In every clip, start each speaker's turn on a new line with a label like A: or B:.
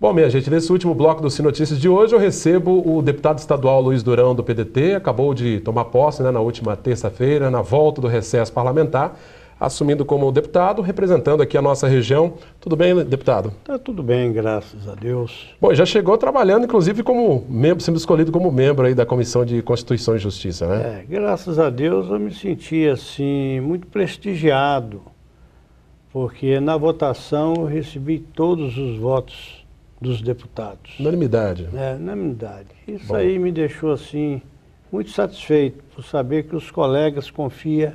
A: Bom, minha gente, nesse último bloco do Sinotícias de hoje eu recebo o deputado estadual Luiz Durão do PDT, acabou de tomar posse né, na última terça-feira, na volta do recesso parlamentar, assumindo como deputado, representando aqui a nossa região. Tudo bem, deputado? Tá tudo bem, graças a Deus. Bom, já chegou trabalhando, inclusive, como membro, sendo escolhido como membro aí da Comissão de Constituição e Justiça, né?
B: É, graças a Deus eu me senti, assim, muito prestigiado, porque na votação eu recebi todos os votos dos deputados.
A: Unanimidade.
B: É, unanimidade. Isso Bom. aí me deixou assim muito satisfeito por saber que os colegas confiam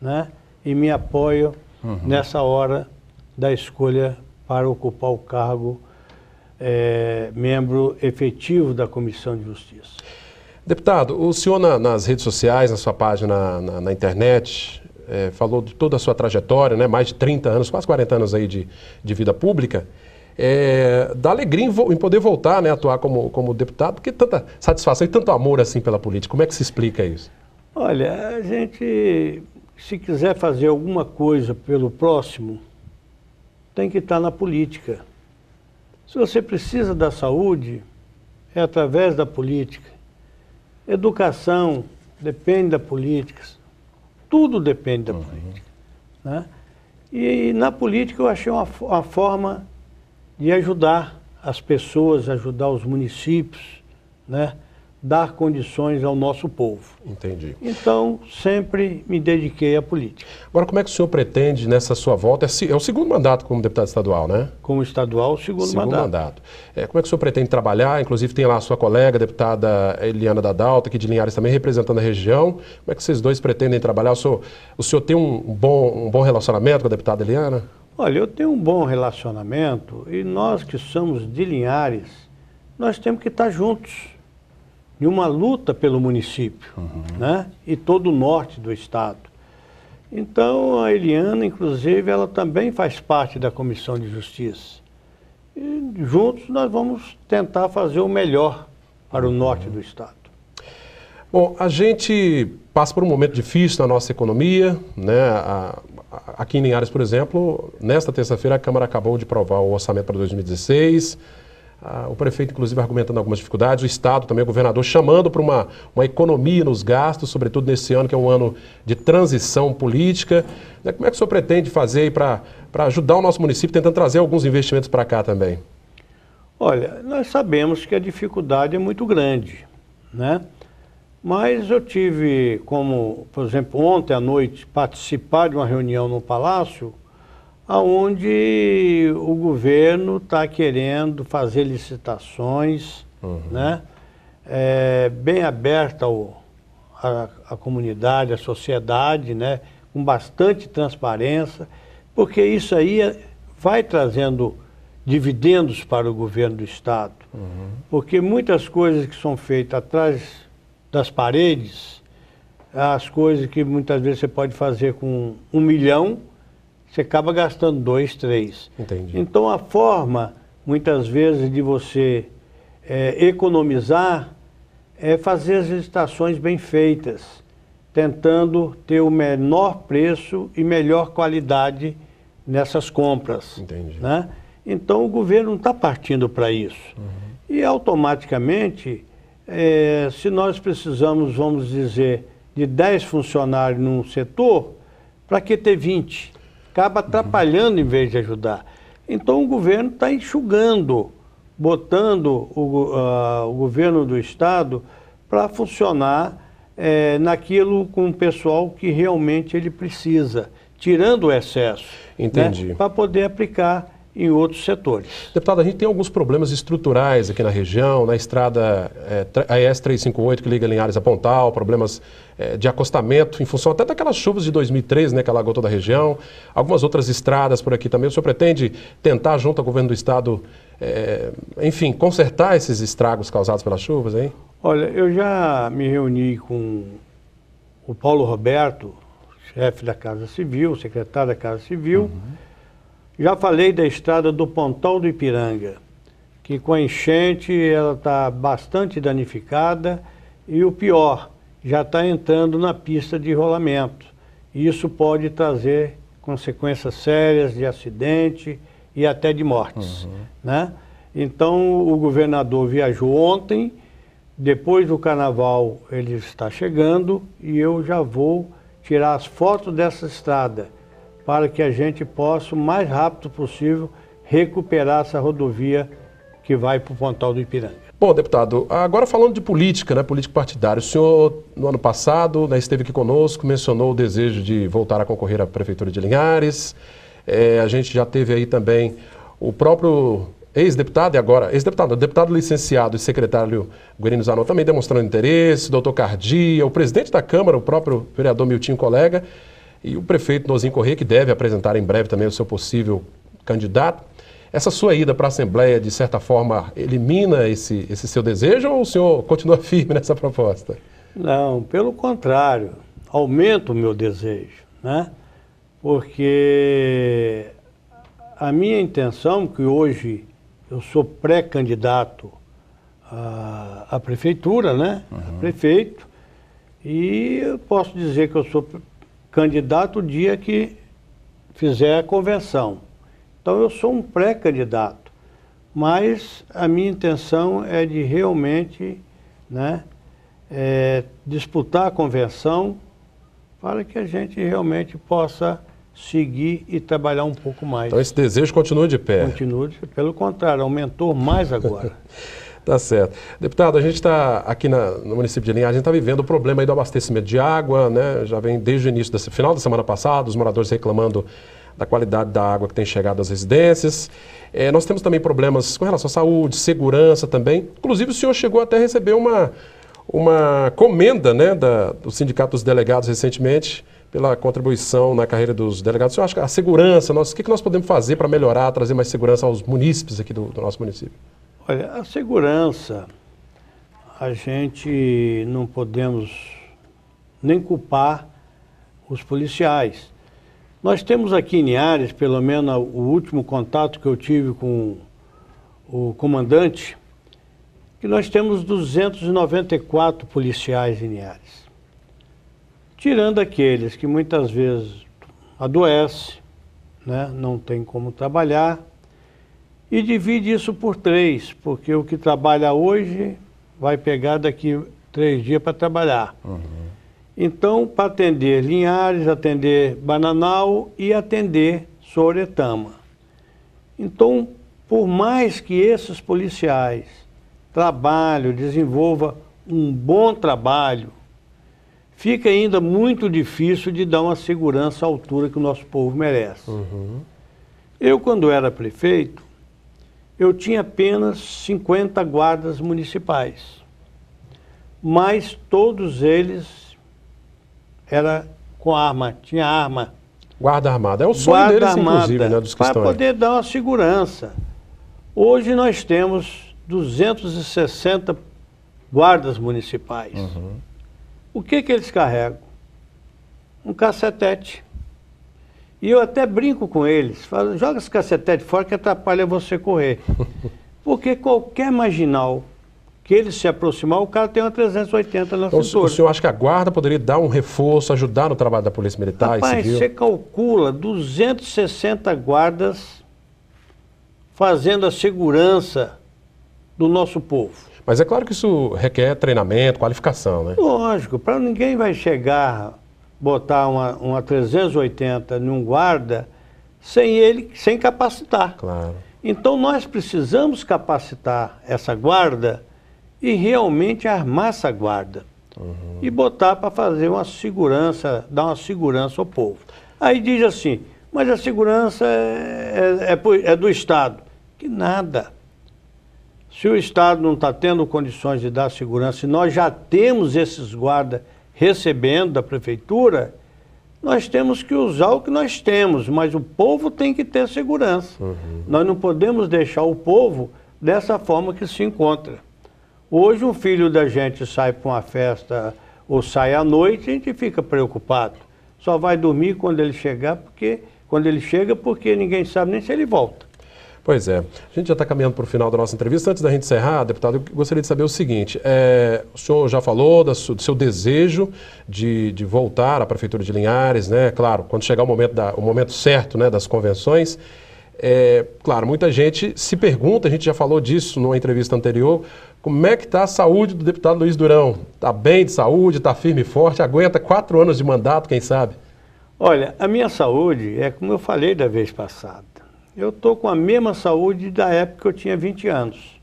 B: né, e me apoiam uhum. nessa hora da escolha para ocupar o cargo é, membro efetivo da Comissão de Justiça.
A: Deputado, o senhor na, nas redes sociais, na sua página na, na internet, é, falou de toda a sua trajetória, né, mais de 30 anos, quase 40 anos aí de, de vida pública é, da alegria em, em, poder voltar né, a atuar como, como deputado, porque tanta satisfação e tanto amor assim pela política. Como é que se explica isso?
B: Olha, a gente, se quiser fazer alguma coisa pelo próximo, tem que estar na política. Se você precisa da saúde, é através da política. Educação depende da política. Tudo depende da uhum. política. Né? E na política eu achei uma, uma forma de ajudar as pessoas, ajudar os municípios, né? dar condições ao nosso povo. Entendi.
A: Então, sempre me dediquei à política. Agora, como é que o senhor pretende, nessa sua volta, é, é o segundo mandato como deputado estadual, né? Como estadual, o segundo, segundo mandato. mandato. É, como é que o senhor pretende trabalhar? Inclusive, tem lá a sua colega, a deputada Eliana Dadalto aqui de Linhares também, representando a região. Como é que vocês dois pretendem trabalhar? O senhor, o senhor tem um bom, um bom relacionamento com a deputada Eliana? Olha, eu tenho um bom relacionamento e nós que somos de Linhares,
B: nós temos que estar juntos em uma luta pelo município uhum. né? e todo o norte do estado. Então, a Eliana, inclusive, ela também faz parte da Comissão de Justiça. E juntos nós vamos tentar fazer o melhor para o norte uhum. do estado.
A: Bom, a gente passa por um momento difícil na nossa economia, né? A, aqui em Linhares, por exemplo, nesta terça-feira a Câmara acabou de aprovar o orçamento para 2016. Ah, o prefeito, inclusive, argumentando algumas dificuldades, o Estado também, o governador, chamando para uma, uma economia nos gastos, sobretudo nesse ano, que é um ano de transição política. Né, como é que o senhor pretende fazer para ajudar o nosso município, tentando trazer alguns investimentos para cá também?
B: Olha, nós sabemos que a dificuldade é muito grande, né? Mas eu tive como, por exemplo, ontem à noite, participar de uma reunião no Palácio, onde o governo está querendo fazer licitações, uhum. né? É, bem aberta ao, a, a, comunidade, a sociedade, né? com bastante transparência, porque isso aí é, vai trazendo dividendos para o governo do Estado. Uhum. Porque muitas coisas que são feitas atrás das paredes, as coisas que muitas vezes você pode fazer com um milhão, você acaba gastando dois, três. Entendi. Então a forma, muitas vezes, de você é, economizar é fazer as licitações bem feitas, tentando ter o menor preço e melhor qualidade nessas compras. Entendi. Né? Então o governo não está partindo para isso. Uhum. E automaticamente é, se nós precisamos, vamos dizer, de 10 funcionários num setor, para que ter 20? Acaba atrapalhando em vez de ajudar. Então o governo está enxugando, botando o, uh, o, governo do Estado para funcionar é, naquilo com o pessoal que realmente ele precisa, tirando o excesso. Né? Entendi. Né,
A: para poder aplicar em outros setores. Deputado, a gente tem alguns problemas estruturais aqui na região, na estrada é, AES 358 que liga Linhares a Pontal, problemas é, de acostamento em função até daquelas chuvas de 2003, né, que alagou toda a região, algumas outras estradas por aqui também. O senhor pretende tentar, junto ao governo do estado, é, enfim, consertar esses estragos causados pelas chuvas, hein?
B: Olha, eu já me reuni com o Paulo Roberto, chefe da Casa Civil, secretário da Casa Civil, uhum. Já falei da estrada do Pontal do Ipiranga, que com a enchente ela está bastante danificada e o pior, já está entrando na pista de rolamento. Isso pode trazer consequências sérias de acidente e até de mortes. Uhum. Né? Então, o governador viajou ontem, depois do carnaval ele está chegando e eu já vou tirar as fotos dessa estrada para que a gente possa, o mais
A: rápido possível, recuperar essa rodovia que vai para o Pontal do Ipiranga. Bom, deputado, agora falando de política, né, político partidário, o senhor, no ano passado, né, esteve aqui conosco, mencionou o desejo de voltar a concorrer à Prefeitura de Linhares. É, a gente já teve aí também o próprio ex-deputado e agora, ex-deputado, deputado licenciado e secretário Guerino Zanon também demonstrando interesse, doutor Cardia, o presidente da Câmara, o próprio vereador Miltinho Colega. E o prefeito Nozinho Corrêa, que deve apresentar em breve também o seu possível candidato, essa sua ida para a Assembleia, de certa forma, elimina esse, esse seu desejo ou o senhor continua firme nessa proposta? Não, pelo contrário,
B: aumenta o meu desejo, né? Porque a minha intenção, que hoje eu sou pré-candidato à, à, prefeitura, né? Uhum. A prefeito, e eu posso dizer que eu sou candidato o dia que fizer a convenção. Então eu sou um pré-candidato, mas a minha intenção é de realmente né, é, disputar a convenção para que a gente realmente possa seguir e trabalhar um pouco mais.
A: Então esse desejo continua de pé. Continua, pelo contrário, aumentou mais agora. Tá certo. Deputado, a gente está aqui na, no município de Linhares, a gente está vivendo o problema do abastecimento de água, né? Já vem desde o início, da, final da semana passada, os moradores reclamando da qualidade da água que tem chegado às residências. É, nós temos também problemas com relação à saúde, segurança também. Inclusive, o senhor chegou até a receber uma, uma comenda né, da, do Sindicato dos Delegados recentemente pela contribuição na carreira dos delegados. O senhor acha que a segurança, nós, o que, que nós podemos fazer para melhorar, trazer mais segurança aos munícipes aqui do, do nosso município?
B: Olha, a segurança, a gente não podemos nem culpar os policiais. Nós temos aqui em Niares, pelo menos o último contato que eu tive com o comandante, que nós temos 294 policiais em Niares. Tirando aqueles que muitas vezes adoecem, né, não tem como trabalhar, e divide isso por três, porque o que trabalha hoje vai pegar daqui três dias para trabalhar. Uhum. Então, para atender Linhares, atender Bananal e atender Soretama. Então, por mais que esses policiais trabalhem, desenvolvam um bom trabalho, fica ainda muito difícil de dar uma segurança à altura que o nosso povo merece. Uhum. Eu, quando era prefeito, eu tinha apenas 50 guardas municipais, mas todos eles era com arma, tinha arma. Guarda armada, é o sonho Guarda deles, armada, inclusive, né, dos que Para poder dar uma segurança. Hoje nós temos 260 guardas municipais. Uhum. O que, que eles carregam? Um cacetete. E eu até brinco com eles, falo, joga esse cacetete fora que atrapalha você correr. Porque qualquer marginal que ele se aproximar, o cara tem uma 380 na então, cintura. O senhor
A: acha que a guarda poderia dar um reforço, ajudar no trabalho da Polícia Militar Rapaz, e você
B: calcula 260 guardas fazendo a segurança do nosso povo.
A: Mas é claro que isso requer treinamento, qualificação, né?
B: Lógico, para ninguém vai chegar botar uma, uma 380 num guarda sem ele, sem capacitar. Claro. Então nós precisamos capacitar essa guarda e realmente armar essa guarda. Uhum. E botar para fazer uma segurança, dar uma segurança ao povo. Aí diz assim, mas a segurança é, é, é, é do Estado. Que nada. Se o Estado não está tendo condições de dar segurança, e nós já temos esses guardas recebendo da prefeitura, nós temos que usar o que nós temos, mas o povo tem que ter segurança. Uhum. Nós não podemos deixar o povo dessa forma que se encontra. Hoje um filho da gente sai para uma festa ou sai à noite, a gente fica preocupado. Só vai dormir quando ele chegar, porque quando ele chega, porque ninguém sabe
A: nem se ele volta. Pois é. A gente já está caminhando para o final da nossa entrevista. Antes da gente encerrar, deputado, eu gostaria de saber o seguinte: é, o senhor já falou do seu desejo de, de, voltar à Prefeitura de Linhares, né? Claro, quando chegar o momento, da, o momento certo né, das convenções. É, claro, muita gente se pergunta, a gente já falou disso numa entrevista anterior, como é que está a saúde do deputado Luiz Durão? Está bem de saúde, está firme e forte, aguenta quatro anos de mandato, quem sabe?
B: Olha, a minha saúde é como eu falei da vez passada eu estou com a mesma saúde da época que eu tinha 20 anos.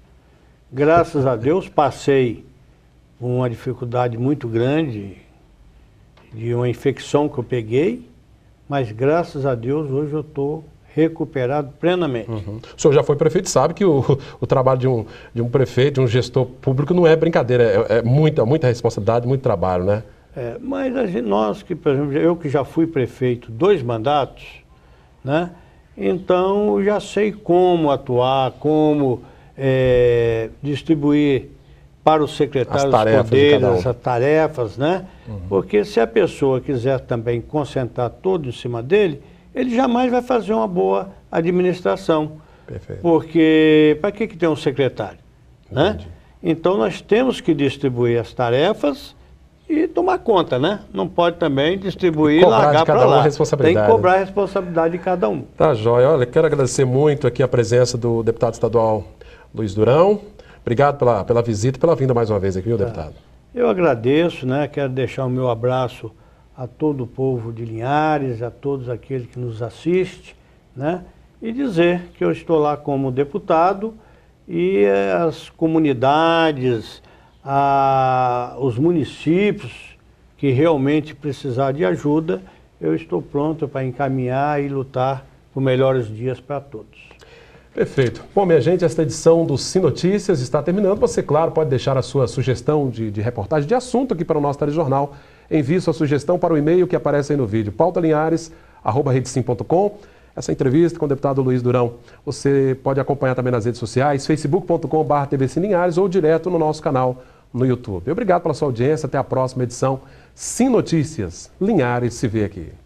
B: Graças a Deus, passei uma dificuldade muito grande de uma infecção
A: que eu peguei,
B: mas graças a Deus hoje eu estou recuperado
A: plenamente. Uhum. O senhor já foi prefeito sabe que o, o trabalho de um, de um prefeito, de um gestor público, não é brincadeira, é, é muita, muita responsabilidade, muito trabalho, né?
B: É, mas gente, nós que, por exemplo, eu que já fui prefeito dois mandatos, né? Então já sei como atuar, como é, distribuir para o secretário os poderes, um. as tarefas, né? Uhum. Porque se a pessoa quiser também concentrar tudo em cima dele, ele jamais vai fazer uma boa administração. Perfeito. Porque para que, que tem um secretário? Né? Então nós temos que distribuir as tarefas e tomar conta, né? Não pode também distribuir e largar para um responsabilidade. Tem que cobrar a responsabilidade de cada um.
A: Tá, Jóia. Olha, quero agradecer muito aqui a presença do deputado estadual Luiz Durão. Obrigado pela, pela visita e pela vinda mais uma vez aqui, viu, tá. deputado?
B: Eu agradeço, né? Quero deixar o meu abraço a todo o povo de Linhares, a todos aqueles que nos assiste, né? E dizer que eu estou lá como deputado e as comunidades, a, os municípios que realmente precisar de ajuda, eu estou pronto para encaminhar e lutar por melhores dias para todos.
A: Perfeito. Bom, minha gente, esta edição do Sim Notícias está terminando. Você, claro, pode deixar a sua sugestão de, de reportagem de assunto aqui para o nosso telejornal. Envie sua sugestão para o e-mail que aparece aí no vídeo, pautalinhares.com. Essa entrevista com o deputado Luiz Durão. Você pode acompanhar também nas redes sociais, facebook.com.br ou direto no nosso canal no YouTube. Obrigado pela sua audiência, até a próxima edição. Sim Notícias, Linhares se vê aqui.